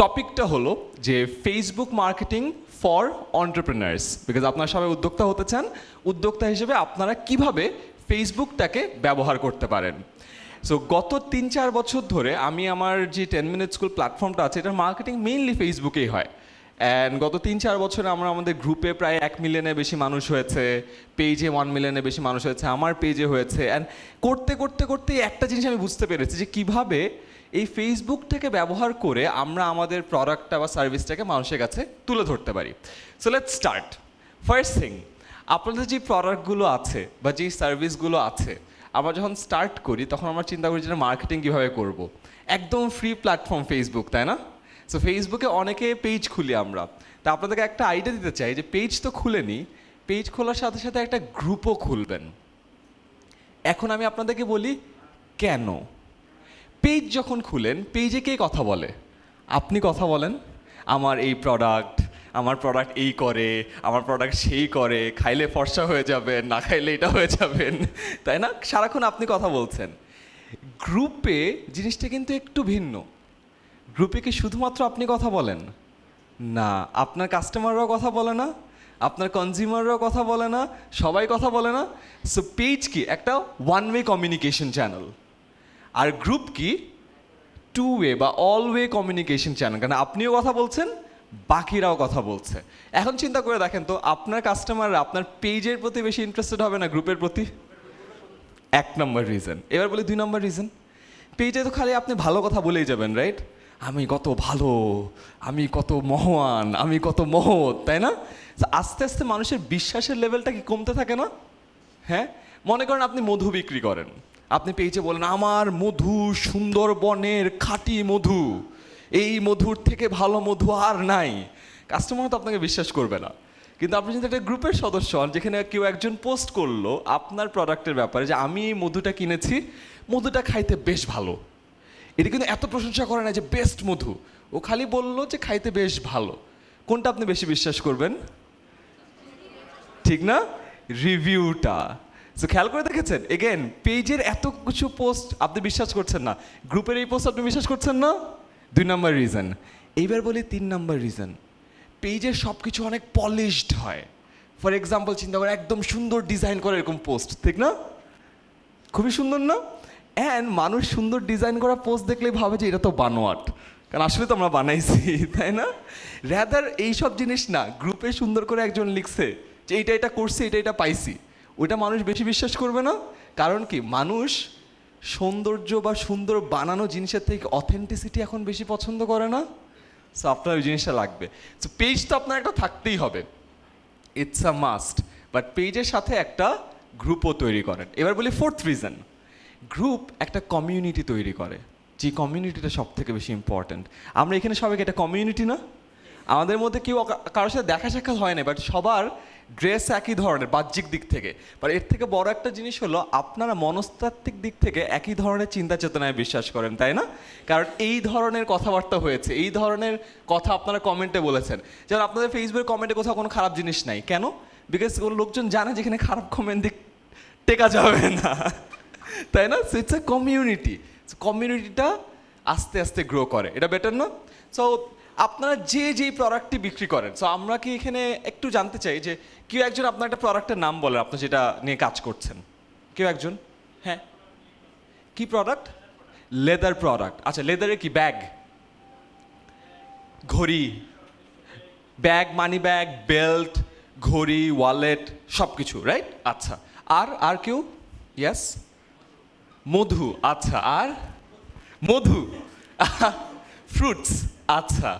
টপিকটা হলো যে Facebook marketing for entrepreneurs because আপনারা সবাই উদ্যোক্তা হতে চান উদ্যোক্তা হিসেবে আপনারা কিভাবে ফেসবুকটাকে ব্যবহার করতে পারেন সো গত তিন চার বছর ধরে আমি আমার যে টেন মিনিট স্কুল প্ল্যাটফর্মটা আছে এটার মার্কেটিং মেইনলি ফেসবুকেই হয় অ্যান্ড গত তিন চার বছরে আমরা আমাদের গ্রুপে প্রায় এক মিলিয়নের বেশি মানুষ হয়েছে পেজে ওয়ান মিলিয়নের বেশি মানুষ হয়েছে আমার পেজে হয়েছে অ্যান্ড করতে করতে করতে একটা জিনিস আমি বুঝতে পেরেছি যে কিভাবে এই ফেসবুকটাকে ব্যবহার করে আমরা আমাদের প্রোডাক্টটা বা সার্ভিসটাকে মানুষের কাছে তুলে ধরতে পারি so let start first thing আপনাদের যে প্রোডাক্টগুলো আছে বা যে সার্ভিসগুলো আছে আমরা যখন স্টার্ট করি তখন আমরা চিন্তা করি যে মার্কেটিং কীভাবে করব। একদম ফ্রি প্ল্যাটফর্ম ফেসবুক তাই না সো ফেসবুকে অনেকে পেজ খুলি আমরা তা আপনাদেরকে একটা আইডিয়া দিতে চাই যে পেজ তো খুলেনি পেজ খোলার সাথে সাথে একটা গ্রুপও খুলবেন এখন আমি আপনাদেরকে বলি কেন পেজ যখন খুলেন পেজে কে কথা বলে আপনি কথা বলেন আমার এই প্রোডাক্ট আমার প্রোডাক্ট এই করে আমার প্রোডাক্ট সেই করে খাইলে ফর্সা হয়ে যাবে না খাইলে এটা হয়ে যাবেন তাই না সারাক্ষণ আপনি কথা বলছেন গ্রুপে জিনিসটা কিন্তু একটু ভিন্ন গ্রুপে কি শুধুমাত্র আপনি কথা বলেন না আপনার কাস্টমাররাও কথা বলে না আপনার কনজিউমাররাও কথা বলে না সবাই কথা বলে না সো পেজ কি একটা ওয়ান ওয়ে কমিউনিকেশন চ্যানেল আর গ্রুপ কি টু ওয়ে বা অল ওয়ে কমিউনিকেশন চ্যানেল কারণ আপনিও কথা বলছেন বাকিরাও কথা বলছে এখন চিন্তা করে দেখেন তো আপনার কাস্টমার আপনার পেজের প্রতি বেশি ইন্টারেস্টেড হবে না গ্রুপের প্রতি এক নম্বর রিজন এবার বলি দুই নম্বর রিজন পেজে তো খালি আপনি ভালো কথা বলেই যাবেন রাইট আমি কত ভালো আমি কত মহান আমি কত মহৎ তাই না আস্তে আস্তে মানুষের বিশ্বাসের লেভেলটা কি কমতে থাকে না হ্যাঁ মনে করেন আপনি মধু বিক্রি করেন আপনি পেয়েছে বলেন আমার মধু সুন্দরবনের খাঁটি মধু এই মধুর থেকে ভালো মধু আর নাই কাস্টমার তো আপনাকে বিশ্বাস করবে না কিন্তু আপনি যদি একটা গ্রুপের সদস্য হন যেখানে কেউ একজন পোস্ট করলো আপনার প্রোডাক্টের ব্যাপারে যে আমি এই মধুটা কিনেছি মধুটা খাইতে বেশ ভালো এটি কিন্তু এত প্রশংসা করে না যে বেস্ট মধু ও খালি বলল যে খাইতে বেশ ভালো কোনটা আপনি বেশি বিশ্বাস করবেন ঠিক না রিভিউটা সো খেয়াল করে দেখেছেন এগেন পেজের এত কিছু পোস্ট আপনি বিশ্বাস করছেন না গ্রুপের এই পোস্ট আপনি বিশ্বাস করছেন না দুই নম্বর রিজন এইবার বলি তিন নম্বর রিজন পেজের সব কিছু অনেক পলিশড হয় ফর এক্সাম্পল চিন্তা করে একদম সুন্দর ডিজাইন করে এরকম পোস্ট ঠিক না খুবই সুন্দর না অ্যান্ড মানুষ সুন্দর ডিজাইন করা পোস্ট দেখলে ভাবে যে এটা তো বানোয়াট কারণ আসলে তো আমরা বানাইছি তাই না র্যাদার এইসব জিনিস না গ্রুপে সুন্দর করে একজন লিখছে যে এইটা এটা করছি এটা এটা পাইছি ওইটা মানুষ বেশি বিশ্বাস করবে না কারণ কি মানুষ সৌন্দর্য বা সুন্দর বানানো জিনিসের থেকে অথেন্টিসিটি এখন বেশি পছন্দ করে না সো আপনার ওই জিনিসটা লাগবে সো পেজ তো আপনার একটা থাকতেই হবে ইটস আ মাস্ট বাট পেজের সাথে একটা গ্রুপও তৈরি করেন এবার বলি ফোর্থ রিজন গ্রুপ একটা কমিউনিটি তৈরি করে যে কমিউনিটিটা সব থেকে বেশি ইম্পর্ট্যান্ট আমরা এখানে সবাইকে একটা কমিউনিটি না আমাদের মধ্যে কেউ কারোর সাথে দেখা সাক্ষাৎ হয় না বাট সবার ড্রেস একই ধরনের বাহ্যিক দিক থেকে বা এর থেকে বড় একটা জিনিস হলো আপনারা মনস্তাত্ত্বিক দিক থেকে একই ধরনের চিন্তা চেতনায় বিশ্বাস করেন তাই না কারণ এই ধরনের কথাবার্তা হয়েছে এই ধরনের কথা আপনারা কমেন্টে বলেছেন যেমন আপনাদের ফেসবুক কমেন্টে কোথাও কোনো খারাপ জিনিস নাই কেন বিকজ কোনো লোকজন জানে যেখানে খারাপ কমেন্ট দিক টেকা যাবে না তাই না সো ইটস এ কমিউনিটি কমিউনিটিটা আস্তে আস্তে গ্রো করে এটা বেটার না সো আপনারা যে যে প্রোডাক্টটি বিক্রি করেন সো আমরা কি এখানে একটু জানতে চাই যে কেউ একজন আপনার একটা প্রোডাক্টের নাম বলেন আপনি যেটা নিয়ে কাজ করছেন কেউ একজন হ্যাঁ কি প্রোডাক্ট লেদার প্রোডাক্ট আচ্ছা লেদারের কি ব্যাগ ঘড়ি ব্যাগ মানি ব্যাগ বেল্ট ঘড়ি ওয়ালেট সব কিছু রাইট আচ্ছা আর আর কেউ ইয়াস মধু আচ্ছা আর মধু ফ্রুটস আচ্ছা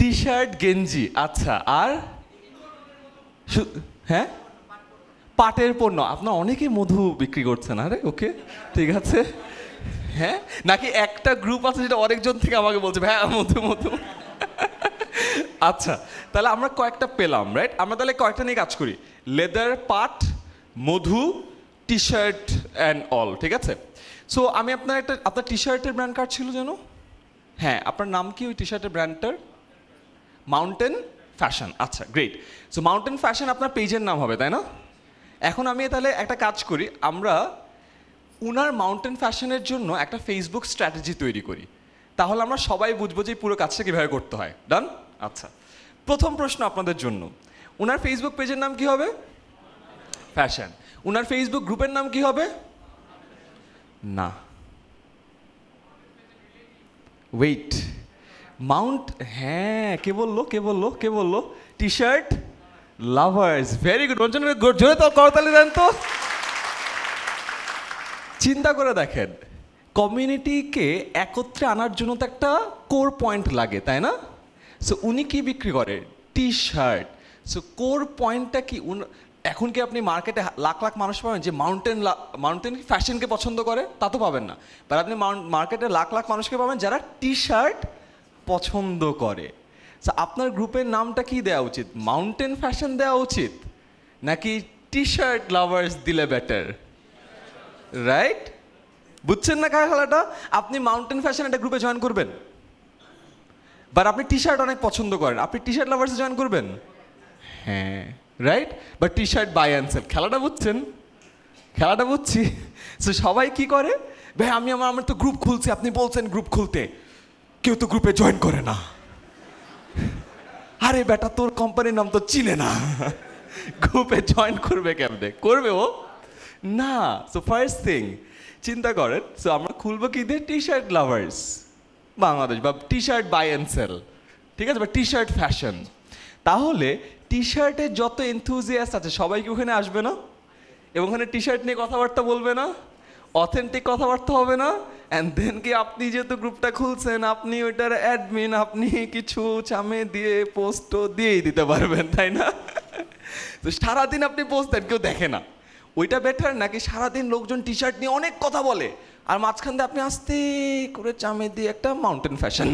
টি শার্ট গেঞ্জি আচ্ছা আর হ্যাঁ পাটের পণ্য আপনার অনেকে মধু বিক্রি করছেন আরে ওকে ঠিক আছে হ্যাঁ নাকি একটা গ্রুপ আছে যেটা অনেকজন থেকে আমাকে বলছে হ্যাঁ মধু মধু আচ্ছা তাহলে আমরা কয়েকটা পেলাম রাইট আমরা তাহলে কয়েকটা নিয়ে কাজ করি লেদার পাট মধু টি শার্ট অ্যান্ড অল ঠিক আছে সো আমি আপনার একটা আপনার টি শার্টের ব্র্যান্ড কার্ড ছিল যেন হ্যাঁ আপনার নাম কি ওই টি শার্টের ব্র্যান্ডটার মাউন্টেন ফ্যাশন আচ্ছা গ্রেট সো মাউন্টেন ফ্যাশন আপনার পেজের নাম হবে তাই না এখন আমি তাহলে একটা কাজ করি আমরা উনার মাউন্টেন ফ্যাশনের জন্য একটা ফেসবুক স্ট্র্যাটেজি তৈরি করি তাহলে আমরা সবাই বুঝবো যে পুরো কাজটা কীভাবে করতে হয় ডান আচ্ছা প্রথম প্রশ্ন আপনাদের জন্য ওনার ফেসবুক পেজের নাম কি হবে ফ্যাশন ওনার ফেসবুক গ্রুপের নাম কি হবে না ওয়েট মাউন্ট হ্যাঁ কে বললো কে বললো কে বললো T shirt lovers very good Ranjan জোরে তো করতালি দেন তো চিন্তা করে দেখেন কমিউনিটিকে একত্রে আনার জন্য তো একটা কোর পয়েন্ট লাগে তাই না সো উনি কি বিক্রি করে টি শার্ট সো কোর পয়েন্টটা কি এখন কি আপনি মার্কেটে লাখ লাখ মানুষ পাবেন যে মাউন্টেন মাউন্টেন ফ্যাশনকে পছন্দ করে তা তো পাবেন না বাট আপনি মার্কেটে লাখ লাখ মানুষকে পাবেন যারা টি শার্ট পছন্দ করে আপনার গ্রুপের নামটা কি দেওয়া উচিত মাউন্টেন ফ্যাশন দেওয়া উচিত নাকি টি শার্ট লাভার্স দিলে বেটার রাইট বুঝছেন না কার খেলাটা আপনি মাউন্টেন ফ্যাশন একটা গ্রুপে জয়েন করবেন বাট আপনি টি শার্ট অনেক পছন্দ করেন আপনি টি শার্ট লাভার্সে জয়েন করবেন হ্যাঁ রাইট বা টি শার্ট বাই অ্যান্সেল খেলাটা বুঝছেন খেলাটা বুঝছি সবাই কি করে ভাই আমি আমার আমার তো গ্রুপ খুলছি আপনি বলছেন গ্রুপ খুলতে কেউ তো গ্রুপে জয়েন করে না আরে বেটা তোর কোম্পানির নাম তো চিনে না গ্রুপে জয়েন করবে কেমনে করবে ও না সো ফার্স্ট থিং চিন্তা করেন সো আমরা খুলবো কি দিয়ে টি শার্ট লাভার্স বাংলাদেশ বা T shirt buy and sell ঠিক আছে বা টি শার্ট ফ্যাশন তাহলে টি শার্টের যত এনথুজিয়াস আছে সবাই কি ওখানে আসবে না এবং ওখানে টি শার্ট নিয়ে কথাবার্তা বলবে না অথেন্টিক কথাবার্তা হবে না অ্যান্ড দেন কি আপনি যেহেতু গ্রুপটা খুলছেন আপনি ওইটার অ্যাডমিন আপনি কিছু চামে দিয়ে পোস্টও দিয়েই দিতে পারবেন তাই না তো সারাদিন আপনি পোস্ট দেন কেউ দেখে না ওইটা বেটার নাকি সারাদিন লোকজন টি শার্ট নিয়ে অনেক কথা বলে আর মাঝখান দিয়ে আপনি আস্তে করে চামে দিয়ে একটা মাউন্টেন ফ্যাশন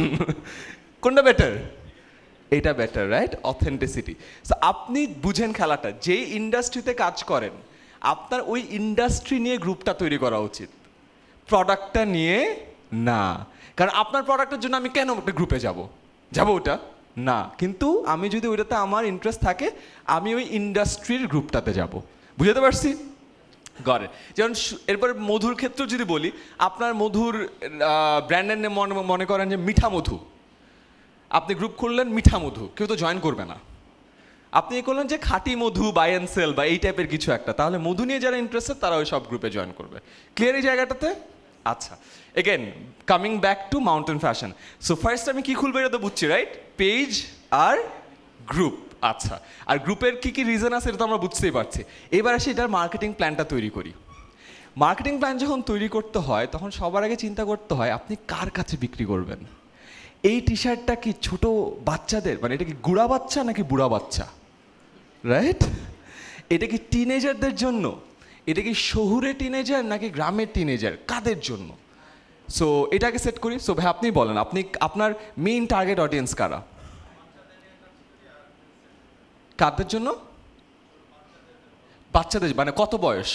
কোনটা বেটার এটা বেটার রাইট অথেন্টিসিটি সো আপনি বুঝেন খেলাটা যেই ইন্ডাস্ট্রিতে কাজ করেন আপনার ওই ইন্ডাস্ট্রি নিয়ে গ্রুপটা তৈরি করা উচিত প্রোডাক্টটা নিয়ে না কারণ আপনার প্রোডাক্টের জন্য আমি কেন একটা গ্রুপে যাব যাব ওটা না কিন্তু আমি যদি ওইটাতে আমার ইন্টারেস্ট থাকে আমি ওই ইন্ডাস্ট্রির গ্রুপটাতে যাব বুঝতে পারছি গড়ের যেমন এরপর মধুর ক্ষেত্র যদি বলি আপনার মধুর ব্র্যান্ডের নেম মনে করেন যে মিঠা মধু আপনি গ্রুপ খুললেন মিঠা মধু কেউ তো জয়েন করবে না আপনি এ করলেন যে খাঁটি মধু বাই অ্যান্ড সেল বা এই টাইপের কিছু একটা তাহলে মধু নিয়ে যারা ইন্টারেস্টেড তারা ওই সব গ্রুপে জয়েন করবে ক্লিয়ার এই জায়গাটাতে আচ্ছা again coming back to Mountain Fashion so first আমি কি খুলবো এটা তো বুঝছি রাইট পেজ আর গ্রুপ আচ্ছা আর গ্রুপের কী কী রিজন আছে এটা তো আমরা বুঝতেই পারছি এবার আসি এটার মার্কেটিং প্ল্যানটা তৈরি করি মার্কেটিং প্ল্যান যখন তৈরি করতে হয় তখন সবার আগে চিন্তা করতে হয় আপনি কার কাছে বিক্রি করবেন এই টি শার্টটা কি ছোট বাচ্চাদের মানে এটা কি গুড়া বাচ্চা নাকি বুড়া বাচ্চা রাইট এটা কি টিনেজারদের জন্য এটা কি শহুরে টিনেজার নাকি গ্রামের টিনেজার কাদের জন্য সো এটাকে সেট করি সো ভাই আপনি বলেন আপনি আপনার মেইন টার্গেট অডিয়েন্স কারা কাদের জন্য বাচ্চাদের মানে কত বয়স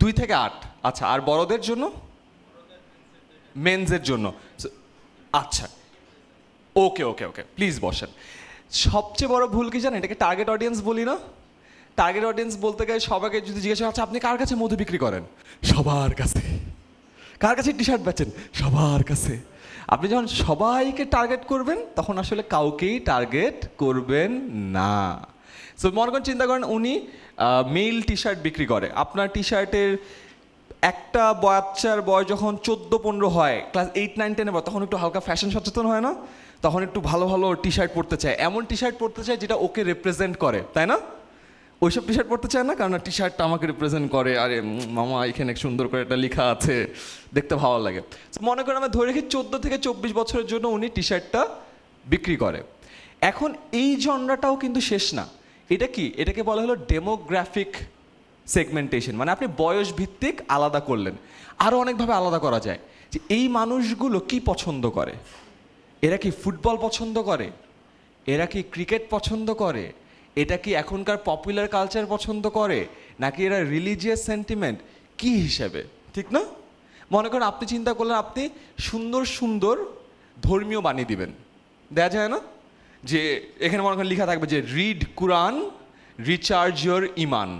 দুই থেকে আট আচ্ছা আর বড়দের জন্য মেনসের জন্য আচ্ছা ওকে ওকে ওকে প্লিজ বসেন সবচেয়ে বড় ভুল কি জানেন এটাকে টার্গেট অডিয়েন্স বলি না টার্গেট অডিয়েন্স বলতে গেলে সবাইকে যদি জিজ্ঞাসা আচ্ছা আপনি কার কাছে মধু বিক্রি করেন সবার কাছে কার কাছে টি শার্ট বেচেন সবার কাছে আপনি যখন সবাইকে টার্গেট করবেন তখন আসলে কাউকেই টার্গেট করবেন না সো করেন চিন্তা করেন উনি মেল টি শার্ট বিক্রি করে আপনার টি শার্টের একটা বাচ্চার বয় যখন চোদ্দো পনেরো হয় ক্লাস এইট নাইন টেনে তখন একটু হালকা ফ্যাশন সচেতন হয় না তখন একটু ভালো ভালো টি শার্ট পরতে চায় এমন টি শার্ট পরতে চায় যেটা ওকে রিপ্রেজেন্ট করে তাই না ওইসব টি শার্ট পরতে চায় না কারণ টি শার্টটা আমাকে রিপ্রেজেন্ট করে আরে মামা এখানে সুন্দর করে একটা লেখা আছে দেখতে ভালো লাগে মনে করেন আমরা ধরে রেখে চোদ্দ থেকে চব্বিশ বছরের জন্য উনি টি শার্টটা বিক্রি করে এখন এই জনরাটাও কিন্তু শেষ না এটা কি এটাকে বলা হলো ডেমোগ্রাফিক সেগমেন্টেশন মানে আপনি বয়স ভিত্তিক আলাদা করলেন আরও অনেকভাবে আলাদা করা যায় যে এই মানুষগুলো কি পছন্দ করে এরা কি ফুটবল পছন্দ করে এরা কি ক্রিকেট পছন্দ করে এটা কি এখনকার পপুলার কালচার পছন্দ করে নাকি এরা রিলিজিয়াস সেন্টিমেন্ট কি হিসেবে ঠিক না মনে করেন আপনি চিন্তা করলেন আপনি সুন্দর সুন্দর ধর্মীয় বাণী দিবেন দেয়া যায় না যে এখানে মনে করেন লেখা থাকবে যে রিড কুরান রিচার্জ ইয়োর ইমান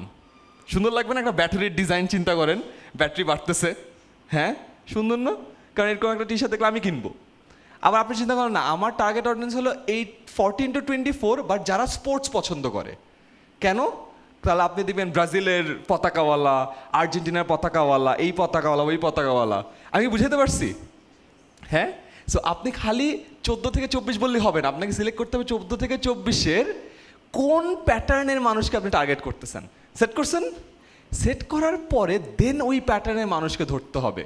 সুন্দর লাগবে না একটা ব্যাটারির ডিজাইন চিন্তা করেন ব্যাটারি বাড়তেছে হ্যাঁ সুন্দর না কারণ এরকম একটা টি শার্ট দেখলে আমি কিনবো আবার আপনি চিন্তা করেন না আমার টার্গেট অডিয়েন্স হলো eight fourteen to twenty four but যারা স্পোর্টস পছন্দ করে কেন তাহলে আপনি দেখবেন ব্রাজিলের পতাকাওয়ালা আর্জেন্টিনার পতাকাওয়ালা এই পতাকাওয়ালা ওই পতাকাওয়ালা আমি বুঝাতে পারছি হ্যাঁ সো আপনি খালি চোদ্দো থেকে চব্বিশ বললে হবে না আপনাকে সিলেক্ট করতে হবে চোদ্দো থেকে চব্বিশের কোন প্যাটার্নের মানুষকে আপনি টার্গেট করতেছেন সেট করছেন সেট করার পরে দেন ওই প্যাটার্নের মানুষকে ধরতে হবে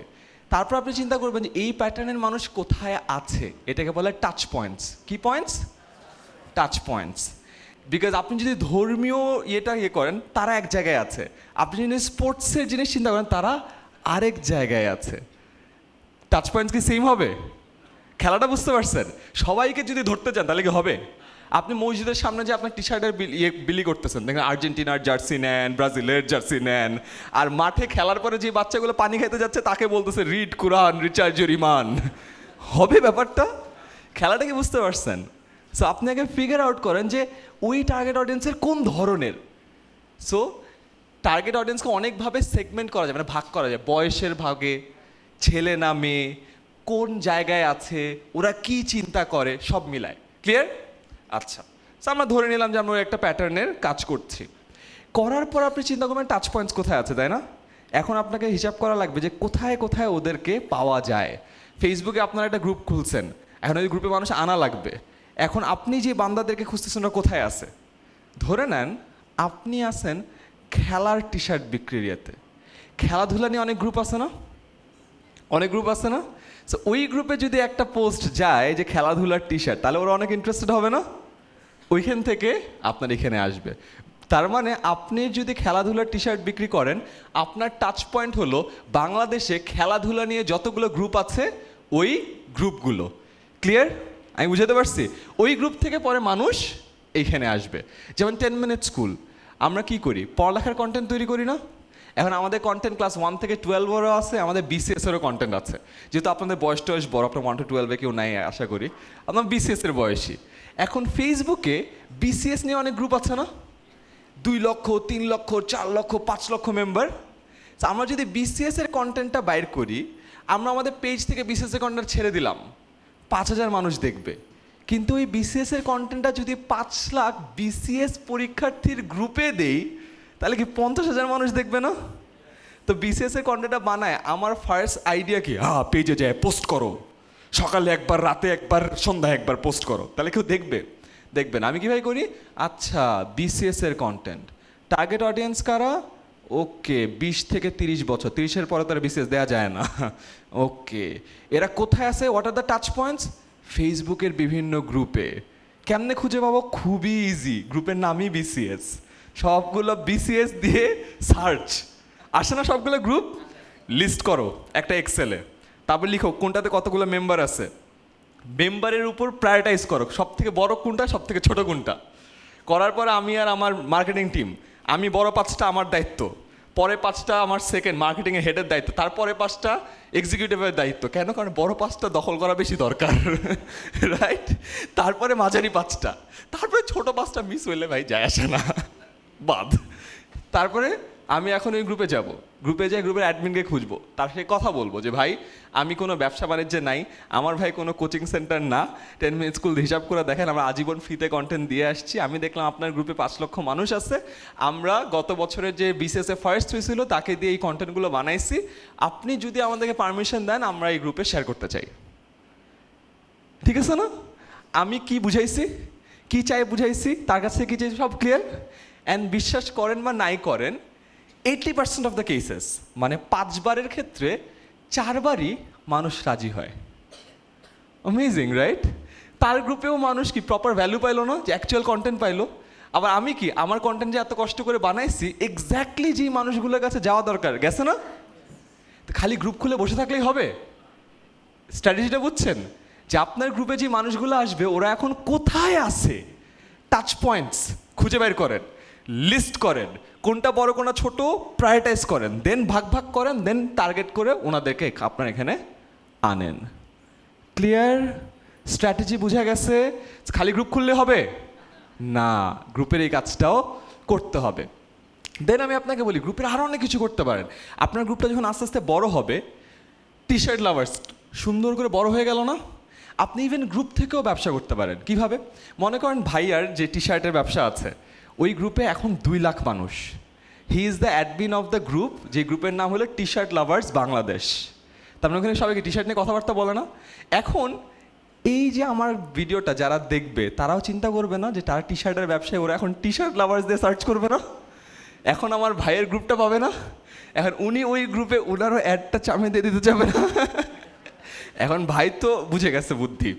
তারপর আপনি চিন্তা করবেন যে এই প্যাটার্নের মানুষ কোথায় আছে এটাকে বলে টাচ পয়েন্টস কি পয়েন্টস টাচ পয়েন্টস বিকজ আপনি যদি ধর্মীয় ইয়েটা ইয়ে করেন তারা এক জায়গায় আছে আপনি যদি স্পোর্টসের জিনিস চিন্তা করেন তারা আরেক জায়গায় আছে টাচ পয়েন্টস কি সেম হবে খেলাটা বুঝতে পারছেন সবাইকে যদি ধরতে চান তাহলে কি হবে আপনি মসজিদের সামনে যে আপনার টি শার্টের ইয়ে বিলি করতেছেন দেখেন আর্জেন্টিনার জার্সি নেন ব্রাজিলের জার্সি নেন আর মাঠে খেলার পরে যে বাচ্চাগুলো পানি খাইতে যাচ্ছে তাকে বলতেছে রিড কুরান রিচার্জ ইমান হবে ব্যাপারটা খেলাটা কি বুঝতে পারছেন সো আপনি আগে ফিগার আউট করেন যে ওই টার্গেট অডিয়েন্সের কোন ধরনের সো টার্গেট অডিয়েন্সকে অনেকভাবে সেগমেন্ট করা যায় মানে ভাগ করা যায় বয়সের ভাগে ছেলে না মেয়ে কোন জায়গায় আছে ওরা কি চিন্তা করে সব মিলায় ক্লিয়ার আচ্ছা আমরা ধরে নিলাম যে আমরা একটা প্যাটার্নের কাজ করছি করার পর আপনি চিন্তা করবেন টাচ পয়েন্টস কোথায় আছে তাই না এখন আপনাকে হিসাব করা লাগবে যে কোথায় কোথায় ওদেরকে পাওয়া যায় ফেসবুকে আপনারা একটা গ্রুপ খুলছেন এখন ওই গ্রুপে মানুষ আনা লাগবে এখন আপনি যে বান্দাদেরকে খুঁজতেছেন ওরা কোথায় আছে ধরে নেন আপনি আছেন খেলার টি শার্ট বিক্রির ইয়েতে খেলাধুলা নিয়ে অনেক গ্রুপ আছে না অনেক গ্রুপ আছে না সো ওই গ্রুপে যদি একটা পোস্ট যায় যে খেলাধুলার টি শার্ট তাহলে ওরা অনেক ইন্টারেস্টেড হবে না ওইখান থেকে আপনার এখানে আসবে তার মানে আপনি যদি খেলাধুলার টি শার্ট বিক্রি করেন আপনার টাচ পয়েন্ট হলো বাংলাদেশে খেলাধুলা নিয়ে যতগুলো গ্রুপ আছে ওই গ্রুপগুলো ক্লিয়ার আমি বুঝাতে পারছি ওই গ্রুপ থেকে পরে মানুষ এইখানে আসবে যেমন টেন মিনিট স্কুল আমরা কি করি পড়ালেখার কন্টেন্ট তৈরি করি না এখন আমাদের কন্টেন্ট ক্লাস ওয়ান থেকে টুয়েলভেরও আছে আমাদের বিসিএসেরও কন্টেন্ট আছে যেহেতু আপনাদের বয়স টয়স বড় আপনার ওয়ান টু টুয়েলভে কেউ নাই আশা করি আপনার বিসিএসের বয়সী এখন ফেসবুকে বিসিএস নিয়ে অনেক গ্রুপ আছে না দুই লক্ষ তিন লক্ষ চার লক্ষ পাঁচ লক্ষ মেম্বার আমরা যদি বিসিএসের কন্টেন্টটা বাইর করি আমরা আমাদের পেজ থেকে বিসিএসের কন্টেন্ট ছেড়ে দিলাম পাঁচ হাজার মানুষ দেখবে কিন্তু ওই বিসিএসের কন্টেন্টটা যদি পাঁচ লাখ বিসিএস পরীক্ষার্থীর গ্রুপে দেই তাহলে কি পঞ্চাশ হাজার মানুষ দেখবে না তো বিসিএসের কন্টেন্টটা বানায় আমার ফার্স্ট আইডিয়া কি হ্যাঁ পেজে যায় পোস্ট করো সকালে একবার রাতে একবার সন্ধ্যায় একবার পোস্ট করো তাহলে কেউ দেখবে দেখবেন আমি কীভাবে করি আচ্ছা বিসিএসের কন্টেন্ট টার্গেট অডিয়েন্স কারা ওকে বিশ থেকে তিরিশ বছর তিরিশের পরে তারা বিসিএস দেওয়া যায় না ওকে এরা কোথায় আছে what are the touch points ফেসবুকের বিভিন্ন গ্রুপে কেমনে খুঁজে পাবো খুবই ইজি গ্রুপের নামই বিসিএস সবগুলো বিসিএস দিয়ে সার্চ আসে না সবগুলো গ্রুপ লিস্ট করো একটা এক্সেলে তারপর লিখো কোনটাতে কতগুলো মেম্বার আছে মেম্বারের উপর প্রায়োরিটাইজ করো সব থেকে বড় কোনটা সব থেকে ছোটো কোনটা করার পরে আমি আর আমার মার্কেটিং টিম আমি বড় পাঁচটা আমার দায়িত্ব পরে পাঁচটা আমার সেকেন্ড মার্কেটিংয়ের হেডের দায়িত্ব তারপরে পাঁচটা এক্সিকিউটিভের দায়িত্ব কেন কারণ বড় পাঁচটা দখল করা বেশি দরকার রাইট তারপরে মাঝারি পাঁচটা তারপরে ছোট পাঁচটা মিস হইলে ভাই যায় আসে না বাদ তারপরে আমি এখন ওই গ্রুপে যাব গ্রুপে যাই গ্রুপের অ্যাডমিনকে খুঁজবো তার সাথে কথা বলবো যে ভাই আমি কোনো ব্যবসা বাণিজ্যে নাই আমার ভাই কোনো কোচিং সেন্টার না টেন মিনিট স্কুল হিসাব করে দেখেন আমরা আজীবন ফ্রিতে কন্টেন্ট দিয়ে আসছি আমি দেখলাম আপনার গ্রুপে পাঁচ লক্ষ মানুষ আছে আমরা গত বছরের যে বিসিএসএ ফার্স্ট হয়েছিল তাকে দিয়ে এই কন্টেন্টগুলো বানাইছি আপনি যদি আমাদেরকে পারমিশন দেন আমরা এই গ্রুপে শেয়ার করতে চাই ঠিক আছে না আমি কি বুঝাইছি কি চাই বুঝাইছি তার কাছে কি চাই সব ক্লিয়ার অ্যান্ড বিশ্বাস করেন বা নাই করেন eighty percent of the cases মানে পাঁচবারের ক্ষেত্রে চারবারই মানুষ রাজি হয় অ্যামেজিং রাইট তার গ্রুপেও মানুষ কি প্রপার ভ্যালু পাইলো না যে অ্যাকচুয়াল কন্টেন্ট পাইলো আবার আমি কি আমার কন্টেন্ট যে এত কষ্ট করে বানাইছি এক্স্যাক্টলি যেই মানুষগুলোর কাছে যাওয়া দরকার গেছে না খালি গ্রুপ খুলে বসে থাকলেই হবে স্ট্র্যাটেজিটা বুঝছেন যে আপনার গ্রুপে যে মানুষগুলো আসবে ওরা এখন কোথায় আছে টাচ পয়েন্টস খুঁজে বের করেন লিস্ট করেন কোনটা বড় কোনটা ছোট প্রায়োরিটাইজ করেন দেন ভাগ ভাগ করেন দেন টার্গেট করে ওনাদেরকে আপনার এখানে আনেন ক্লিয়ার স্ট্র্যাটেজি বোঝা গেছে খালি গ্রুপ খুললে হবে না গ্রুপের এই কাজটাও করতে হবে দেন আমি আপনাকে বলি গ্রুপের আরও অনেক কিছু করতে পারেন আপনার গ্রুপটা যখন আস্তে আস্তে বড় হবে টি শার্ট লাভার্স সুন্দর করে বড় হয়ে গেল না আপনি ইভেন গ্রুপ থেকেও ব্যবসা করতে পারেন কিভাবে মনে করেন ভাইয়ার যে টি শার্টের ব্যবসা আছে ওই গ্রুপে এখন দুই লাখ মানুষ he is the admin of the group যে গ্রুপের নাম হলো টি শার্ট লাভার্স বাংলাদেশ তার মানে ওখানে সবাইকে টি শার্ট নিয়ে কথাবার্তা বলে না এখন এই যে আমার ভিডিওটা যারা দেখবে তারাও চিন্তা করবে না যে তারা টি শার্টের ব্যবসায় ওরা এখন টি শার্ট লাভার্স দিয়ে সার্চ করবে না এখন আমার ভাইয়ের গ্রুপটা পাবে না এখন উনি ওই গ্রুপে ওনারও অ্যাডটা চামে দিয়ে দিতে যাবে না এখন ভাই তো বুঝে গেছে বুদ্ধি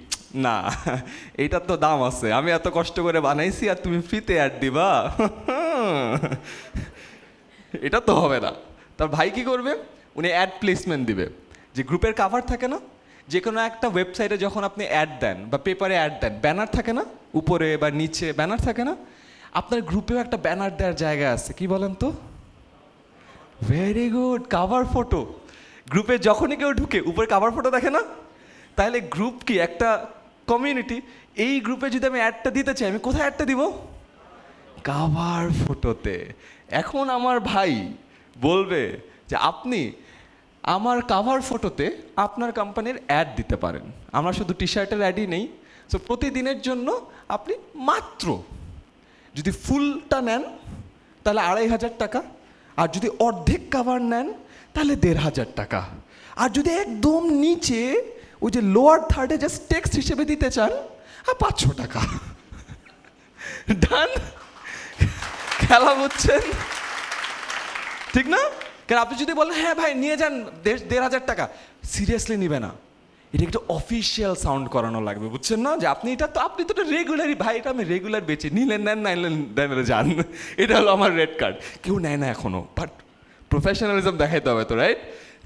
না এইটার তো দাম আছে আমি এত কষ্ট করে বানাইছি আর তুমি ফ্রিতে অ্যাড দিবা এটা তো হবে না তার ভাই কি করবে উনি অ্যাড প্লেসমেন্ট দিবে যে গ্রুপের কাভার থাকে না যে কোনো একটা ওয়েবসাইটে যখন আপনি অ্যাড দেন বা পেপারে অ্যাড দেন ব্যানার থাকে না উপরে বা নিচে ব্যানার থাকে না আপনার গ্রুপেও একটা ব্যানার দেওয়ার জায়গা আছে কি বলেন তো ভেরি গুড কাভার ফটো গ্রুপে যখনই কেউ ঢুকে উপরে কাভার ফটো দেখে না তাহলে গ্রুপ কি একটা কমিউনিটি এই গ্রুপে যদি আমি অ্যাডটা দিতে চাই আমি কোথায় অ্যাডটা দিব কাবার ফটোতে এখন আমার ভাই বলবে যে আপনি আমার কাভার ফটোতে আপনার কোম্পানির অ্যাড দিতে পারেন আমার শুধু টি শার্টের অ্যাডই নেই সো প্রতিদিনের জন্য আপনি মাত্র যদি ফুলটা নেন তাহলে আড়াই হাজার টাকা আর যদি অর্ধেক কাভার নেন তাহলে দেড় হাজার টাকা আর যদি একদম নিচে ওই যে লোয়ার থার্ডে জাস্ট টেক্সট হিসেবে দিতে চান হ্যাঁ পাঁচশো টাকা ডান খেলা বুঝছেন ঠিক না কেন আপনি যদি বলেন হ্যাঁ ভাই নিয়ে যান দেড় হাজার টাকা সিরিয়াসলি নিবে না এটা একটু অফিসিয়াল সাউন্ড করানো লাগবে বুঝছেন না যে আপনি এটা তো আপনি তো এটা রেগুলারই ভাই এটা আমি রেগুলার বেচে নিলেন নেন না নেন যান এটা হলো আমার রেড কার্ড কেউ নেয় না এখনও বাট প্রফেশনালিজম দেখাইতে হবে তো রাইট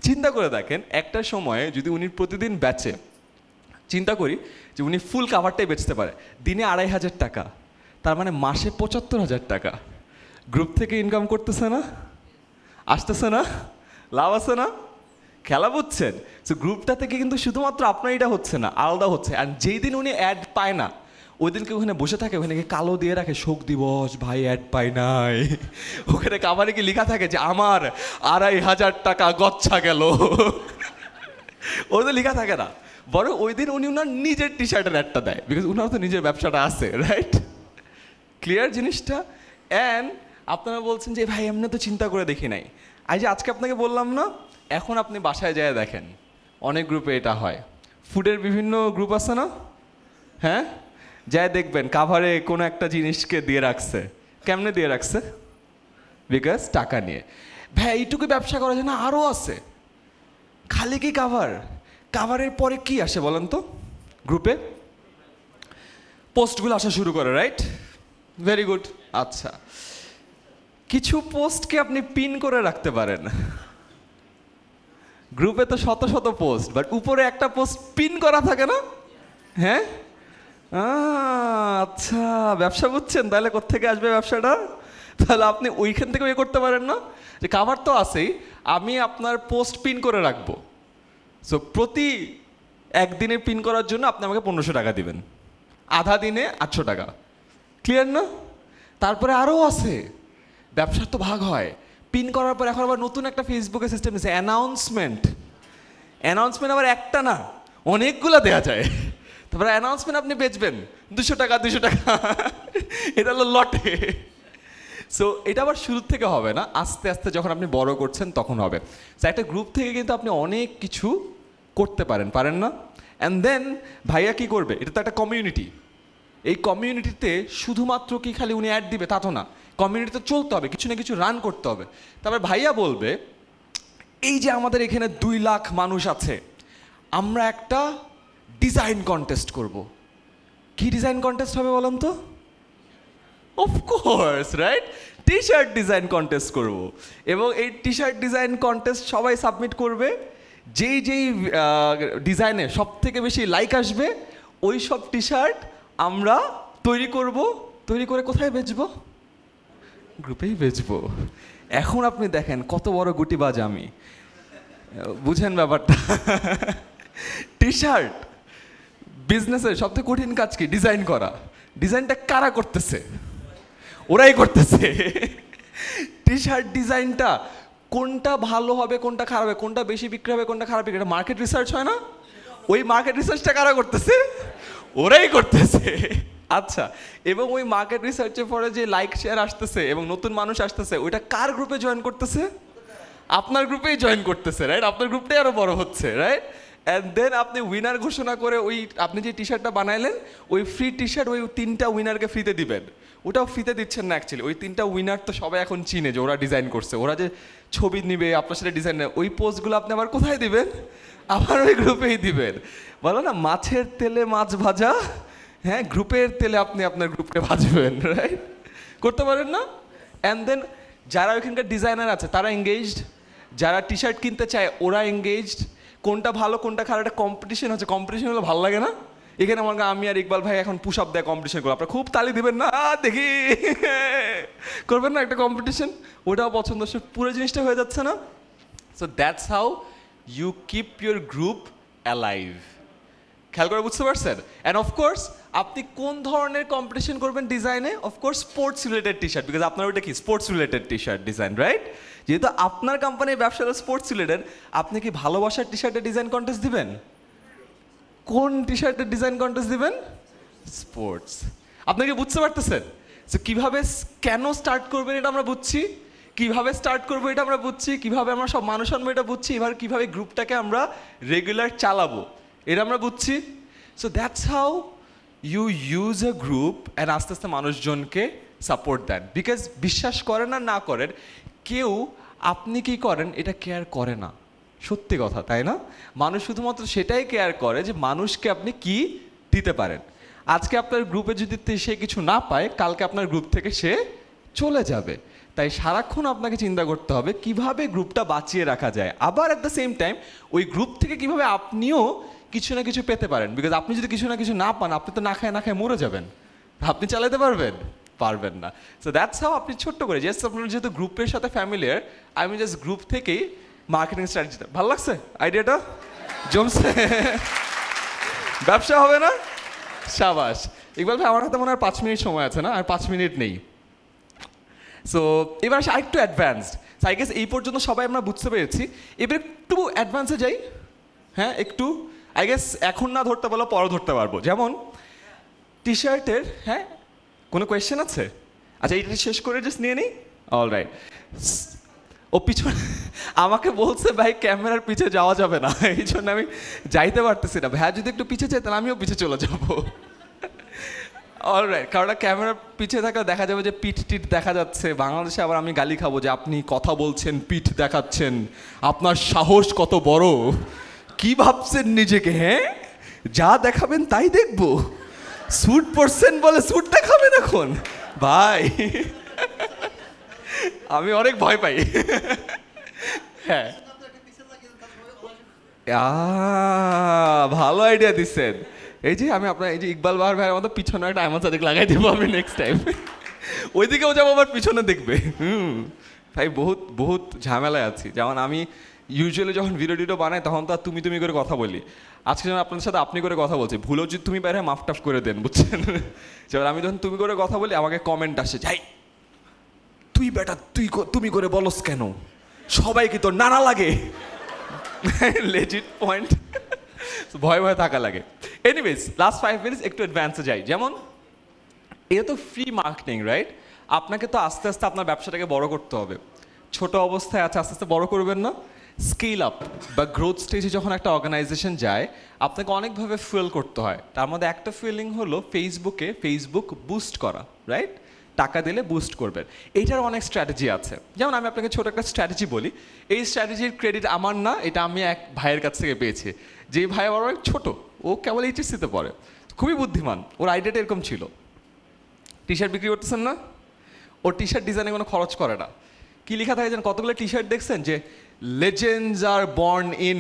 চিন্তা করে দেখেন একটা সময়ে যদি উনি প্রতিদিন বেচে চিন্তা করি যে উনি ফুল কাভারটাই বেচতে পারে দিনে আড়াই হাজার টাকা তার মানে মাসে পঁচাত্তর হাজার টাকা গ্রুপ থেকে ইনকাম করতেছে না আসতেছে না লাভ আছে না খেলা বুঝছেন সো গ্রুপটা থেকে কিন্তু শুধুমাত্র আপনার এটা হচ্ছে না আলাদা হচ্ছে আর যেই দিন উনি অ্যাড পায় না ওই দিনকে ওখানে বসে থাকে ওখানে কালো দিয়ে রাখে শোক দিবস ভাই অ্যাড পাই নাই ওখানে কামারে কি লেখা থাকে যে আমার আড়াই হাজার টাকা গচ্ছা গেল ওদের লেখা থাকে না বরং ওই দিন উনি ওনার নিজের টি শার্টের অ্যাডটা দেয় বিকজ ওনার তো নিজের ব্যবসাটা আছে রাইট ক্লিয়ার জিনিসটা অ্যান্ড আপনারা বলছেন যে ভাই এমনি তো চিন্তা করে দেখি নাই আই যে আজকে আপনাকে বললাম না এখন আপনি বাসায় যায় দেখেন অনেক গ্রুপে এটা হয় ফুডের বিভিন্ন গ্রুপ আছে না হ্যাঁ যাই দেখবেন কাভারে কোনো একটা জিনিসকে দিয়ে রাখছে কেমনে দিয়ে রাখছে বিকজ টাকা নিয়ে ভাই এইটুকু ব্যবসা করা যায় না আরও আছে খালি কি কাভার কাভারের পরে কি আসে বলেন তো গ্রুপে পোস্টগুলো আসা শুরু করে রাইট ভেরি গুড আচ্ছা কিছু পোস্টকে আপনি পিন করে রাখতে পারেন গ্রুপে তো শত শত পোস্ট বাট উপরে একটা পোস্ট পিন করা থাকে না হ্যাঁ আচ্ছা ব্যবসা বুঝছেন তাহলে কোথেকে আসবে ব্যবসাটা তাহলে আপনি ওইখান থেকে ইয়ে করতে পারেন না যে কাভার তো আছেই আমি আপনার পোস্ট পিন করে রাখবো সো প্রতি একদিনে পিন করার জন্য আপনি আমাকে পনেরোশো টাকা দিবেন আধা দিনে আটশো টাকা ক্লিয়ার না তারপরে আরও আছে ব্যবসার তো ভাগ হয় পিন করার পর এখন আবার নতুন একটা ফেসবুকে সিস্টেম আছে অ্যানাউন্সমেন্ট অ্যানাউন্সমেন্ট আবার একটা না অনেকগুলো দেওয়া যায় তারপরে অ্যানাউন্সমেন্ট আপনি বেচবেন দুশো টাকা দুশো টাকা এটা হলো লটে সো এটা আবার শুরুর থেকে হবে না আস্তে আস্তে যখন আপনি বড় করছেন তখন হবে সো একটা গ্রুপ থেকে কিন্তু আপনি অনেক কিছু করতে পারেন পারেন না অ্যান্ড দেন ভাইয়া কি করবে এটা তো একটা কমিউনিটি এই কমিউনিটিতে শুধুমাত্র কি খালি উনি অ্যাড দিবে তা তো না কমিউনিটিতে চলতে হবে কিছু না কিছু রান করতে হবে তারপর ভাইয়া বলবে এই যে আমাদের এখানে দুই লাখ মানুষ আছে আমরা একটা ডিজাইন কন্টেস্ট করব কি ডিজাইন কন্টেস্ট হবে বলুন তো of course right T shirt design contest করব এবং এই টি শার্ট ডিজাইন কন্টেস্ট সবাই সাবমিট করবে যেই যেই ডিজাইনে সব থেকে বেশি লাইক আসবে ওই সব টি শার্ট আমরা তৈরি করব তৈরি করে কোথায় বেচবো গ্রুপেই বেচবো এখন আপনি দেখেন কত বড় গুটিবাজ আমি বুঝেন ব্যাপারটা টি শার্ট বিজনেসের সবথেকে কঠিন কাজ কি ডিজাইন করা ডিজাইনটা কারা করতেছে ওরাই করতেছে টি শার্ট ডিজাইনটা কোনটা ভালো হবে কোনটা খারাপ হবে কোনটা বেশি বিক্রি হবে কোনটা খারাপ বিক্রি মার্কেট রিসার্চ হয় না ওই মার্কেট রিসার্চটা কারা করতেছে ওরাই করতেছে আচ্ছা এবং ওই মার্কেট রিসার্চের পরে যে লাইক শেয়ার আসতেছে এবং নতুন মানুষ আসতেছে ওইটা কার গ্রুপে জয়েন করতেছে আপনার গ্রুপেই জয়েন করতেছে রাইট আপনার গ্রুপটাই আরও বড় হচ্ছে রাইট অ্যান্ড দেন আপনি উইনার ঘোষণা করে ওই আপনি যে টি শার্টটা বানাইলেন ওই ফ্রি টি শার্ট ওই তিনটা উইনারকে ফ্রিতে দিবেন ওটাও ফ্রিতে দিচ্ছেন না অ্যাকচুয়ালি ওই তিনটা উইনার তো সবাই এখন চিনে যে ওরা ডিজাইন করছে ওরা যে ছবি নিবে আপনার সাথে ডিজাইন নেবে ওই পোস্টগুলো আপনি আবার কোথায় দিবেন আবার ওই গ্রুপেই দিবেন বলো না মাছের তেলে মাছ ভাজা হ্যাঁ গ্রুপের তেলে আপনি আপনার গ্রুপকে ভাজবেন রাইট করতে পারেন না অ্যান্ড দেন যারা ওইখানকার ডিজাইনার আছে তারা এঙ্গেজড যারা টি শার্ট কিনতে চায় ওরা এঙ্গেজড কোনটা ভালো কোনটা খারাপ একটা কম্পিটিশন হচ্ছে কম্পিটিশন হলে ভালো লাগে না এখানে আমার আমি আর ইকবাল ভাই এখন পুশ আপ দেয় কম্পিটিশন করবো আপনারা খুব তালি দেবেন না দেখি করবেন না একটা কম্পিটিশন ওটাও পছন্দ সে পুরো জিনিসটা হয়ে যাচ্ছে না so that's how you keep your group alive খেয়াল করে বুঝতে পারছেন অ্যান্ড অফকোর্স আপনি কোন ধরনের কম্পিটিশন করবেন ডিজাইনে of course sports related T shirt because আপনার ওইটা কি sports related T shirt design right যেহেতু আপনার কোম্পানির ব্যবসাটা স্পোর্টস রিলেটেড আপনি কি ভালোবাসার টি শার্টের ডিজাইন কন্টেস্ট দিবেন কোন টি শার্টের ডিজাইন কন্টেস্ট দিবেন স্পোর্টস আপনাকে বুঝতে পারতেছেন যে কীভাবে কেন স্টার্ট করবেন এটা আমরা বুঝছি কীভাবে স্টার্ট করবো এটা আমরা বুঝছি কীভাবে আমরা সব মানুষ আনবো এটা বুঝছি এবার কীভাবে গ্রুপটাকে আমরা রেগুলার চালাবো এটা আমরা বুঝছি so that's how you use a group and আস্তে আস্তে মানুষজনকে সাপোর্ট দেন বিকজ বিশ্বাস করেন আর না করেন কেউ আপনি কি করেন এটা কেয়ার করে না সত্যি কথা তাই না মানুষ শুধুমাত্র সেটাই কেয়ার করে যে মানুষকে আপনি কি দিতে পারেন আজকে আপনার গ্রুপে যদি সে কিছু না পায় কালকে আপনার গ্রুপ থেকে সে চলে যাবে তাই সারাক্ষণ আপনাকে চিন্তা করতে হবে কিভাবে গ্রুপটা বাঁচিয়ে রাখা যায় আবার অ্যাট দ্য সেম টাইম ওই গ্রুপ থেকে কিভাবে আপনিও কিছু না কিছু পেতে পারেন বিকজ আপনি যদি কিছু না কিছু না পান আপনি তো না খায় না খায় মরে যাবেন আপনি চালাতে পারবেন পারবেন না সো দ্যাটস হাও আপনি ছোট্ট করে জাস্ট আপনার যেহেতু গ্রুপের সাথে ফ্যামিলিয়ার আমি জাস্ট গ্রুপ থেকেই মার্কেটিং স্ট্র্যাটেজিটা ভালো লাগছে আইডিয়াটা জমছে ব্যবসা হবে না সাবাস ইকবাল ভাই আমার হাতে মনে হয় পাঁচ মিনিট সময় আছে না আর পাঁচ মিনিট নেই সো এবার আসে আরেকটু অ্যাডভান্সড আই গেস এই পর্যন্ত সবাই আমরা বুঝতে পেরেছি এবার একটু অ্যাডভান্সে যাই হ্যাঁ একটু আই গেস এখন না ধরতে পারলো পরও ধরতে পারবো যেমন টি শার্টের হ্যাঁ কোনো কোয়েশ্চেন আছে আচ্ছা এইটা শেষ করে জাস্ট নিয়ে নিই অল রাইট ও পিছনে আমাকে বলছে ভাই ক্যামেরার পিছে যাওয়া যাবে না এই জন্য আমি যাইতে পারতেছি না ভাই হ্যাঁ, যদি একটু পিছে যাই তাহলে আমিও পিছে চলে যাব রাইট কারণ ক্যামেরার পিছে থাকলে দেখা যাবে যে পিঠ টিট দেখা যাচ্ছে বাংলাদেশে আবার আমি গালি খাবো যে আপনি কথা বলছেন পিঠ দেখাচ্ছেন আপনার সাহস কত বড় কি ভাবছেন নিজেকে হ্যাঁ যা দেখাবেন তাই দেখব স্যুট পরছেন বলে স্যুট দেখাবেন এখন ভাই আমি অনেক ভয় পাই হ্যাঁ ভালো আইডিয়া দিচ্ছেন এই যে আমি আপনার এই যে ইকবাল বাহার ভাইয়ের মতো পিছনে একটা আমার সাথে লাগাই দেবো আমি নেক্সট টাইম ওইদিকেও যাবো আবার পিছনে দেখবে হুম ভাই বহুত বহুত ঝামেলায় আছি যেমন আমি ইউজুয়ালি যখন ভিডিও বানায় তখন তো তুমি তুমি করে কথা বলি আজকে যখন আপনার সাথে আপনি করে কথা বলছি ভুলও যদি তুমি বাইরে মাফ টাফ করে দেন বুঝছেন যেমন আমি যখন তুমি করে কথা বলি আমাকে কমেন্ট আসে যাই তুই বেটা তুই তুমি করে বলস কেন সবাই কি তোর নানা লাগে লেজিট পয়েন্ট ভয় ভয় থাকা লাগে এনিওয়েজ লাস্ট ফাইভ মিনিটস একটু অ্যাডভান্সে যাই যেমন এটা তো ফ্রি মার্কেটিং রাইট আপনাকে তো আস্তে আস্তে আপনার ব্যবসাটাকে বড় করতে হবে ছোট অবস্থায় আছে আস্তে আস্তে বড় করবেন না স্কেল আপ বা গ্রোথ স্টেজে যখন একটা অর্গানাইজেশন যায় আপনাকে অনেকভাবে ফুয়েল করতে হয় তার মধ্যে একটা ফিলিং হলো ফেসবুকে ফেসবুক বুস্ট করা রাইট টাকা দিলে বুস্ট করবেন এটার অনেক স্ট্র্যাটেজি আছে যেমন আমি আপনাকে ছোট একটা স্ট্র্যাটেজি বলি এই স্ট্র্যাটেজির ক্রেডিট আমার না এটা আমি এক ভাইয়ের কাছ থেকে পেয়েছি যে ভাই আমার অনেক ছোটো ও কেবল এইচএসসিতে পড়ে খুবই বুদ্ধিমান ওর আইডিয়াটা এরকম ছিল টি শার্ট বিক্রি করতেছেন না ও টি শার্ট ডিজাইনে কোনো খরচ করে না কী লেখা থাকে যেন কতগুলো টি শার্ট দেখছেন যে legends are born in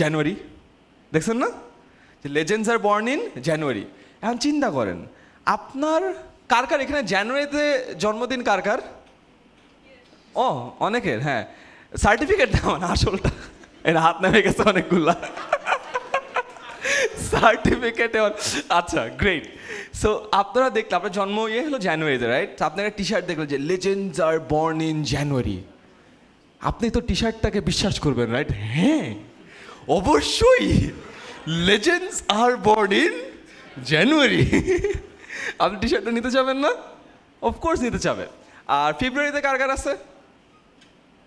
January দেখছেন না যে legends are born in January এখন চিন্তা করেন আপনার কার কার এখানে জানুয়ারিতে জন্মদিন কার কার ও অনেকের হ্যাঁ সার্টিফিকেট দেওয়া না মানে আসলটা এটা হাত নেমে গেছে অনেকগুলা সার্টিফিকেট আচ্ছা গ্রেট সো আপনারা দেখলেন আপনার জন্ম ইয়ে হলো জানুয়ারিতে রাইট আপনার একটা টি শার্ট দেখলেন যে legends are born in January আপনি তো টি শার্টটাকে বিশ্বাস করবেন রাইট হ্যাঁ অবশ্যই legends are born in January আপনি টি শার্টটা নিতে চাবেন না অফকোর্স নিতে চাবেন আর ফেব্রুয়ারিতে কার কার আছে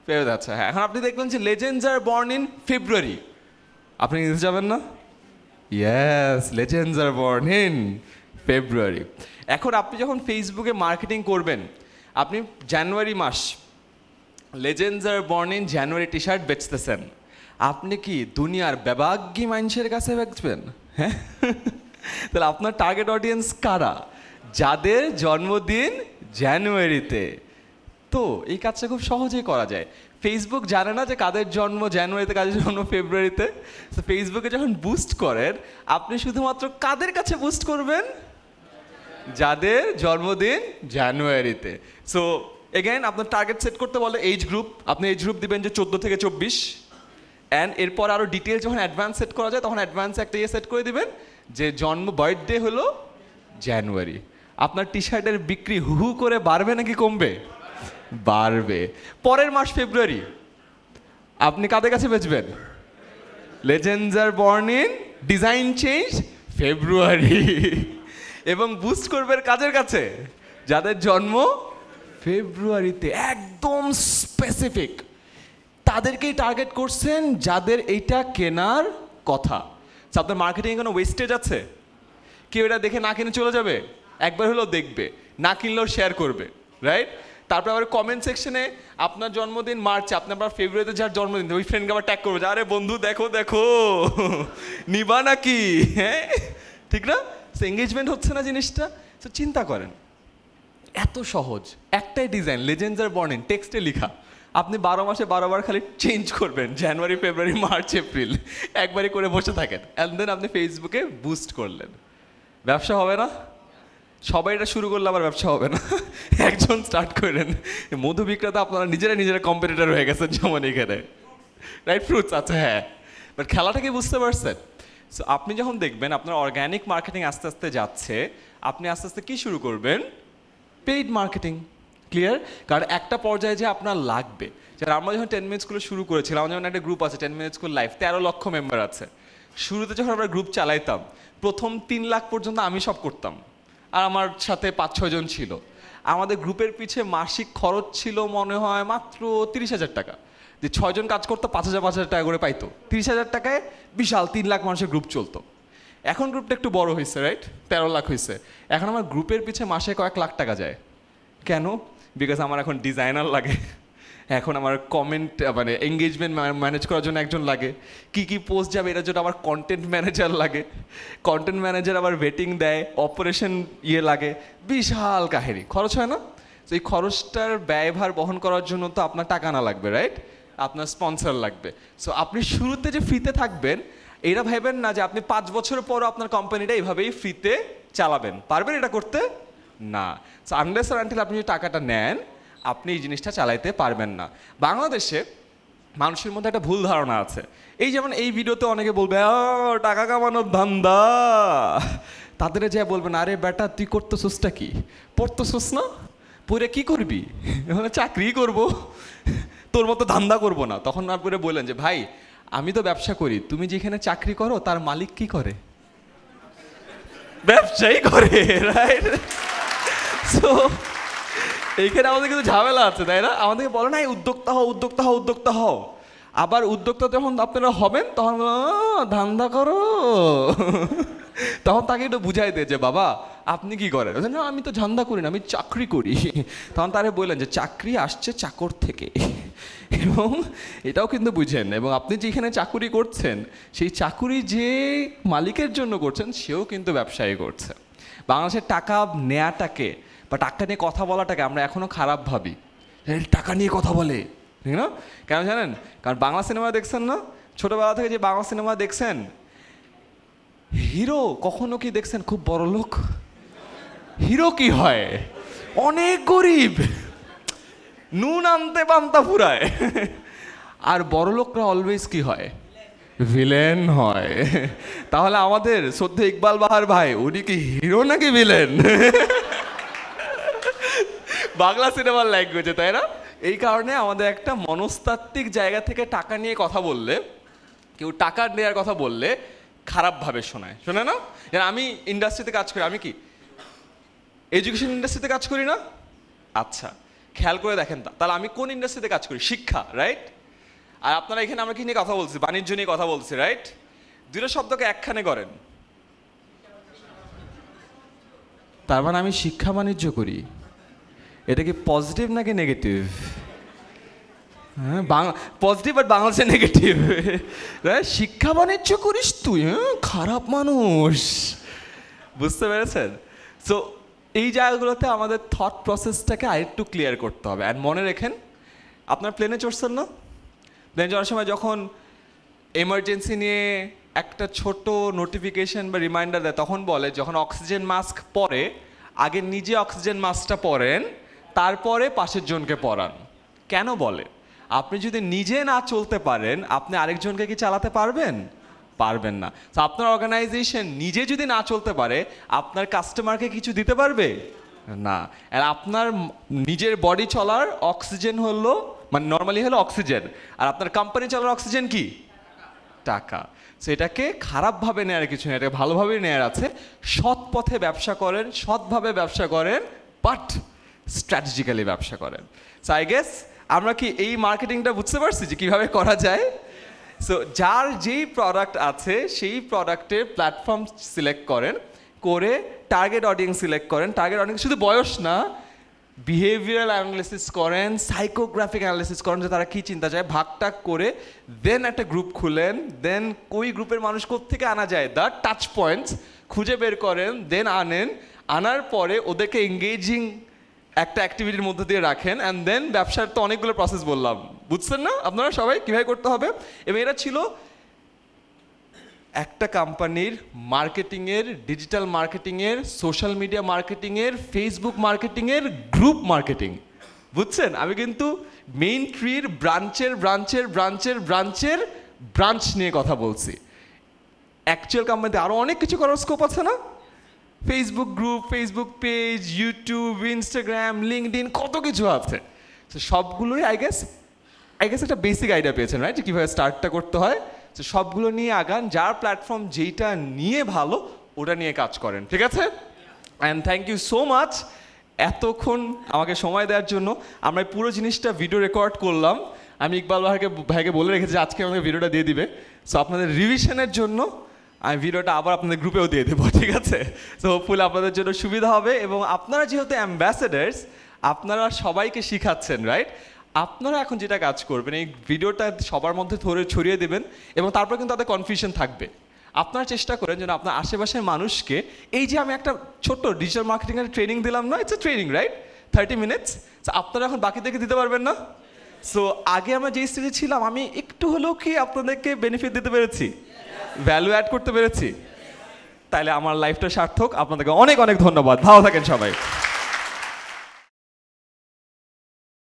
ফেরত আচ্ছা হ্যাঁ এখন আপনি দেখবেন যে legends are born in February আপনি নিতে যাবেন না yes legends are born in February এখন আপনি যখন ফেসবুকে মার্কেটিং করবেন আপনি জানুয়ারি মাস legends are born in January T shirt বেচতেছেন আপনি কি দুনিয়ার বেবাগ্যী মানুষের কাছে বেচবেন হ্যাঁ তাহলে আপনার টার্গেট অডিয়েন্স কারা যাদের জন্মদিন জানুয়ারিতে তো এই কাজটা খুব সহজেই করা যায় ফেসবুক জানে না যে কাদের জন্ম জানুয়ারিতে কাদের জন্ম ফেব্রুয়ারিতে তো ফেসবুকে যখন বুস্ট করেন আপনি শুধুমাত্র কাদের কাছে বুস্ট করবেন যাদের জন্মদিন জানুয়ারিতে সো এগেন আপনার টার্গেট সেট করতে বলে এইজ গ্রুপ আপনি এইজ গ্রুপ দিবেন যে চোদ্দো থেকে চব্বিশ অ্যান্ড এরপর আরও ডিটেলস যখন অ্যাডভান্স সেট করা যায় তখন অ্যাডভান্সে একটা ইয়ে সেট করে দিবেন যে জন্ম বার্থডে হলো জানুয়ারি আপনার টি শার্টের বিক্রি হু হু করে বাড়বে নাকি কমবে বাড়বে পরের মাস ফেব্রুয়ারি আপনি কাদের কাছে বেচবেন legends are born in design change February এবং বুস্ট করবেন কাজের কাছে যাদের জন্ম ফেব্রুয়ারিতে একদম স্পেসিফিক তাদেরকেই টার্গেট করছেন যাদের এইটা কেনার কথা আপনার মার্কেটিং কোনো ওয়েস্টেজ আছে কেউ এটা দেখে না কিনে চলে যাবে একবার হলেও দেখবে না কিনলেও শেয়ার করবে রাইট তারপর আবার কমেন্ট সেকশনে আপনার জন্মদিন মার্চে আপনি ফেব্রুয়ারিতে যার জন্মদিন ওই ফ্রেন্ডকে আবার ট্যাগ করবে আরে বন্ধু দেখো দেখো নিবা নাকি হ্যাঁ ঠিক না সো এঙ্গেজমেন্ট হচ্ছে না জিনিসটা সে চিন্তা করেন এত সহজ একটাই ডিজাইন লেজেন্ডস আর টেক্সটে লেখা আপনি বারো মাসে বারোবার খালি চেঞ্জ করবেন জানুয়ারি ফেব্রুয়ারি মার্চ এপ্রিল একবারই করে বসে থাকেন অ্যান্ড দেন আপনি ফেসবুকে বুস্ট করলেন ব্যবসা হবে না সবাই এটা শুরু করলে আবার ব্যবসা হবে না একজন স্টার্ট করেন মধু বিক্রেতা আপনারা নিজেরা নিজেরা কম্পিটিটার হয়ে গেছেন যেমন এখানে রাইট ফ্রুটস আছে হ্যাঁ বাট খেলাটাকে বুঝতে পারছেন সো আপনি যখন দেখবেন আপনার অর্গ্যানিক মার্কেটিং আস্তে আস্তে যাচ্ছে আপনি আস্তে আস্তে কী শুরু করবেন পেইড মার্কেটিং ক্লিয়ার কারণ একটা পর্যায়ে যে আপনার লাগবে যারা আমরা যখন টেন মিনিট স্কুলে শুরু করেছিলাম আমার যখন একটা গ্রুপ আছে টেন মিনিট স্কুল লাইফ তেরো লক্ষ মেম্বার আছে শুরুতে যখন আমরা গ্রুপ চালাইতাম প্রথম তিন লাখ পর্যন্ত আমি সব করতাম আর আমার সাথে পাঁচ ছজন ছিল আমাদের গ্রুপের পিছে মাসিক খরচ ছিল মনে হয় মাত্র তিরিশ হাজার টাকা যে ছয়জন কাজ করতো পাঁচ হাজার পাঁচ হাজার টাকা করে পাইতো তিরিশ হাজার টাকায় বিশাল তিন লাখ মানুষের গ্রুপ চলতো এখন গ্রুপটা একটু বড় হয়েছে রাইট তেরো লাখ হয়েছে এখন আমার গ্রুপের পিছে মাসে কয়েক লাখ টাকা যায় কেন বিকজ আমার এখন ডিজাইনার লাগে এখন আমার কমেন্ট মানে এঙ্গেজমেন্ট ম্যানেজ করার জন্য একজন লাগে কি কি পোস্ট যাবে এটার জন্য আমার কন্টেন্ট ম্যানেজার লাগে কন্টেন্ট ম্যানেজার আবার ওয়েটিং দেয় অপারেশন ইয়ে লাগে বিশাল কাহিনি খরচ হয় না তো এই খরচটার ব্যয়ভার বহন করার জন্য তো আপনার টাকা না লাগবে রাইট আপনার স্পন্সর লাগবে সো আপনি শুরুতে যে ফ্রিতে থাকবেন এরা ভেবেন না যে আপনি পাঁচ বছর পর আপনার কোম্পানিটা এইভাবেই ফ্রিতে চালাবেন পারবেন এটা করতে না আনলেস আর আনটিল আপনি যে টাকাটা নেন আপনি এই জিনিসটা চালাইতে পারবেন না বাংলাদেশে মানুষের মধ্যে একটা ভুল ধারণা আছে এই যেমন এই ভিডিওতে অনেকে বলবে টাকা কামানোর ধান্দা তাদের যা বলবেন আরে বেটা তুই করতেছোসটা কি পড়তেছোস না পরে কি করবি মানে চাকরি করব তোর মতো ধান্দা করব না তখন পরে বললেন যে ভাই আমি তো ব্যবসা করি তুমি যেখানে চাকরি করো তার মালিক কি করে ব্যবসাই করে সো এইখানে আমাদের কিন্তু ঝামেলা আছে তাই না আমাদেরকে বলে না উদ্যোক্তা হও উদ্যোক্তা হও উদ্যোক্তা হও আবার উদ্যোক্তা যখন আপনারা হবেন তখন ধান্দা করো তখন তাকে একটু বুঝাই দে যে বাবা আপনি কি করেন না আমি তো ধান্দা করি না আমি চাকরি করি তখন তারা বললেন যে চাকরি আসছে চাকর থেকে এবং এটাও কিন্তু বুঝেন এবং আপনি যেখানে চাকুরি করছেন সেই চাকুরি যে মালিকের জন্য করছেন সেও কিন্তু ব্যবসায়ী করছে বাংলাদেশের টাকা নেয়াটাকে বা টাকা নিয়ে কথা বলাটাকে আমরা এখনও খারাপ ভাবি টাকা নিয়ে কথা বলে ঠিক না কেন জানেন কারণ বাংলা সিনেমা দেখছেন না ছোটোবেলা থেকে যে বাংলা সিনেমা দেখছেন হিরো কখনো কি দেখছেন খুব বড় লোক হিরো কি হয় অনেক গরিব নুন আনতে পান্তা ফুরায় আর লোকরা অলওয়েজ কি হয় ভিলেন হয় তাহলে আমাদের সদ্য ইকবাল বাহার ভাই উনি কি হিরো নাকি ভিলেন বাংলা সিনেমার ল্যাঙ্গুয়েজে তাই না এই কারণে আমাদের একটা মনস্তাত্ত্বিক জায়গা থেকে টাকা নিয়ে কথা বললে কেউ টাকা নেওয়ার কথা বললে খারাপভাবে শোনায় শোনে না যেন আমি ইন্ডাস্ট্রিতে কাজ করি আমি কি এডুকেশন ইন্ডাস্ট্রিতে কাজ করি না আচ্ছা খেয়াল করে দেখেন তাহলে আমি কোন ইন্ডাস্ট্রিতে কাজ করি শিক্ষা রাইট আর আপনারা এখানে আমরা কি নিয়ে কথা বলছি বাণিজ্য নিয়ে কথা বলছি রাইট দুটো শব্দকে একখানে করেন তার মানে আমি শিক্ষা বাণিজ্য করি এটা কি পজিটিভ নাকি নেগেটিভ হ্যাঁ পজিটিভ আর বাংলাদেশে নেগেটিভ শিক্ষা বাণিজ্য করিস তুই হ্যাঁ খারাপ মানুষ বুঝতে পেরেছেন সো এই জায়গাগুলোতে আমাদের থট প্রসেসটাকে আরেকটু ক্লিয়ার করতে হবে অ্যান্ড মনে রেখেন আপনার প্লেনে চড়ছেন না প্লেনে চড়ার সময় যখন এমার্জেন্সি নিয়ে একটা ছোট নোটিফিকেশন বা রিমাইন্ডার দেয় তখন বলে যখন অক্সিজেন মাস্ক পরে আগে নিজে অক্সিজেন মাস্কটা পরেন তারপরে পাশের জনকে পড়ান কেন বলে আপনি যদি নিজে না চলতে পারেন আপনি আরেকজনকে কি চালাতে পারবেন পারবেন না তো আপনার অর্গানাইজেশন নিজে যদি না চলতে পারে আপনার কাস্টমারকে কিছু দিতে পারবে না আর আপনার নিজের বডি চলার অক্সিজেন হলো মানে নর্মালি হলো অক্সিজেন আর আপনার কোম্পানি চলার অক্সিজেন কি টাকা সো এটাকে খারাপভাবে নেওয়ার কিছু নেই এটাকে ভালোভাবে নেওয়ার আছে সৎ পথে ব্যবসা করেন সৎভাবে ব্যবসা করেন বাট স্ট্র্যাটেজিক্যালি ব্যবসা করেন সো আই গেস আমরা কি এই মার্কেটিংটা বুঝতে পারছি যে কীভাবে করা যায় সো যার যেই প্রোডাক্ট আছে সেই প্রোডাক্টের প্ল্যাটফর্ম সিলেক্ট করেন করে টার্গেট অডিয়েন্স সিলেক্ট করেন টার্গেট অডিয়েন্স শুধু বয়স না বিহেভিয়ারাল অ্যানালিসিস করেন সাইকোগ্রাফিক অ্যানালিসিস করেন যে তারা কী চিন্তা চায় ভাগটাক করে দেন একটা গ্রুপ খুলেন দেন ওই গ্রুপের মানুষ থেকে আনা যায় দ্য টাচ পয়েন্টস খুঁজে বের করেন দেন আনেন আনার পরে ওদেরকে এঙ্গেজিং একটা অ্যাক্টিভিটির মধ্যে দিয়ে রাখেন অ্যান্ড দেন ব্যবসার তো অনেকগুলো প্রসেস বললাম বুঝছেন না আপনারা সবাই কীভাবে করতে হবে এবং এরা ছিল একটা কোম্পানির মার্কেটিংয়ের ডিজিটাল মার্কেটিংয়ের সোশ্যাল মিডিয়া মার্কেটিংয়ের ফেসবুক মার্কেটিংয়ের গ্রুপ মার্কেটিং বুঝছেন আমি কিন্তু মেইন ট্রির ব্রাঞ্চের ব্রাঞ্চের ব্রাঞ্চের ব্রাঞ্চের ব্রাঞ্চ নিয়ে কথা বলছি অ্যাকচুয়াল কোম্পানিতে আরও অনেক কিছু করার স্কোপ আছে না Facebook group Facebook page YouTube Instagram LinkedIn কত কিছু আছে তো সবগুলোই আই গেস আই গেস একটা বেসিক আইডিয়া পেয়েছেন রাইট যে কীভাবে স্টার্টটা করতে হয় তো সবগুলো নিয়ে আগান যার প্ল্যাটফর্ম যেইটা নিয়ে ভালো ওটা নিয়ে কাজ করেন ঠিক আছে and thank you so much এতক্ষণ আমাকে সময় দেওয়ার জন্য আমরা পুরো জিনিসটা ভিডিও রেকর্ড করলাম আমি ইকবাল ভাইকে ভাইকে বলে রেখেছি আজকে আমাকে ভিডিওটা দিয়ে দিবে সো আপনাদের রিভিশনের জন্য আমি ভিডিওটা আবার আপনাদের গ্রুপেও দিয়ে দেবো ঠিক আছে সো হোপফুলি আপনাদের জন্য সুবিধা হবে এবং আপনারা যেহেতু অ্যাম্বাসেডার্স আপনারা সবাইকে শিখাচ্ছেন রাইট আপনারা এখন যেটা কাজ করবেন এই ভিডিওটা সবার মধ্যে ধরে ছড়িয়ে দেবেন এবং তারপর কিন্তু তাদের কনফিউশন থাকবে আপনারা চেষ্টা করেন যেন আপনার আশেপাশের মানুষকে এই যে আমি একটা ছোট্ট ডিজিটাল মার্কেটিংয়ের ট্রেনিং দিলাম না it's a training right thirty minutes আপনারা এখন বাকিদেরকে দিতে পারবেন না সো আগে আমরা যেই স্টেজে ছিলাম আমি একটু হলেও কি আপনাদেরকে বেনিফিট দিতে পেরেছি ভ্যালু অ্যাড করতে পেরেছি তাহলে আমার লাইফটা সার্থক আপনাদেরকে অনেক অনেক ধন্যবাদ ভালো থাকেন সবাই